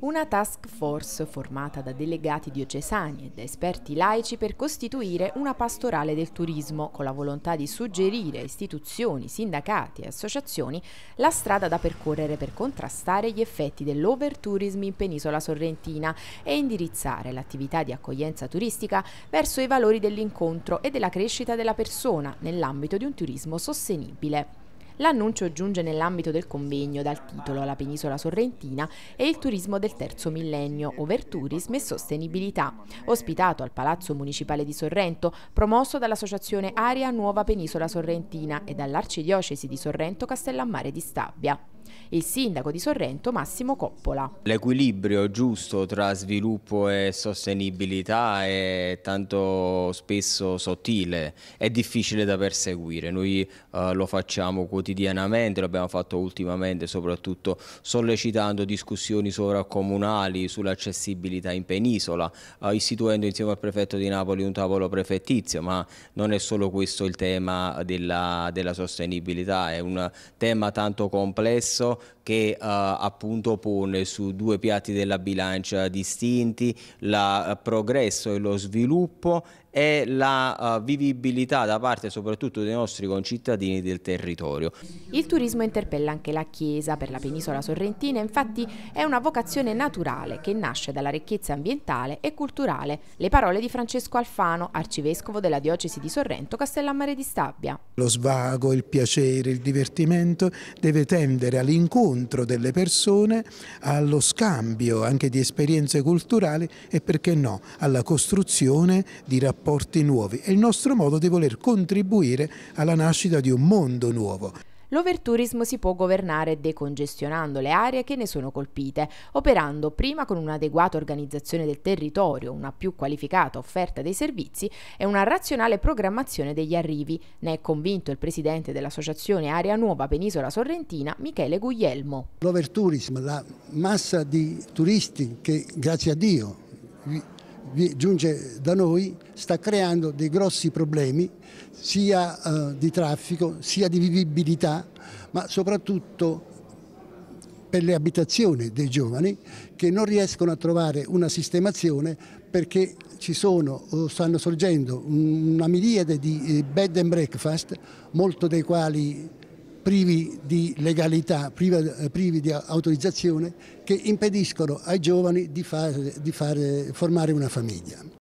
una task force formata da delegati diocesani e da esperti laici per costituire una pastorale del turismo con la volontà di suggerire a istituzioni, sindacati e associazioni la strada da percorrere per contrastare gli effetti dell'overtourism in penisola sorrentina e indirizzare l'attività di accoglienza turistica verso i valori dell'incontro e della crescita della persona nell'ambito di un turismo sostenibile. L'annuncio giunge nell'ambito del convegno dal titolo La penisola sorrentina e il turismo del terzo millennio, Overtourism e Sostenibilità, ospitato al Palazzo Municipale di Sorrento, promosso dall'Associazione Aria Nuova Penisola Sorrentina e dall'Arcidiocesi di Sorrento Castellammare di Stabia il sindaco di Sorrento Massimo Coppola. L'equilibrio giusto tra sviluppo e sostenibilità è tanto spesso sottile, è difficile da perseguire, noi eh, lo facciamo quotidianamente, lo abbiamo fatto ultimamente soprattutto sollecitando discussioni sovracomunali sull'accessibilità in penisola, eh, istituendo insieme al prefetto di Napoli un tavolo prefettizio, ma non è solo questo il tema della, della sostenibilità, è un tema tanto complesso complesso che eh, appunto pone su due piatti della bilancia distinti il eh, progresso e lo sviluppo e la eh, vivibilità da parte soprattutto dei nostri concittadini del territorio. Il turismo interpella anche la Chiesa per la penisola sorrentina, infatti è una vocazione naturale che nasce dalla ricchezza ambientale e culturale. Le parole di Francesco Alfano, arcivescovo della diocesi di Sorrento Castellammare di Stabia. Lo svago, il piacere, il divertimento deve tendere all'incontro delle persone, allo scambio anche di esperienze culturali e perché no, alla costruzione di rapporti rapporti nuovi. È il nostro modo di voler contribuire alla nascita di un mondo nuovo. L'overtourism si può governare decongestionando le aree che ne sono colpite, operando prima con un'adeguata organizzazione del territorio, una più qualificata offerta dei servizi e una razionale programmazione degli arrivi. Ne è convinto il presidente dell'Associazione Area Nuova Penisola Sorrentina, Michele Guglielmo. L'overtourism, la massa di turisti che, grazie a Dio, giunge da noi sta creando dei grossi problemi sia eh, di traffico sia di vivibilità ma soprattutto per le abitazioni dei giovani che non riescono a trovare una sistemazione perché ci sono o stanno sorgendo una miriade di eh, bed and breakfast molto dei quali privi di legalità, privi, eh, privi di autorizzazione, che impediscono ai giovani di, fare, di fare, formare una famiglia.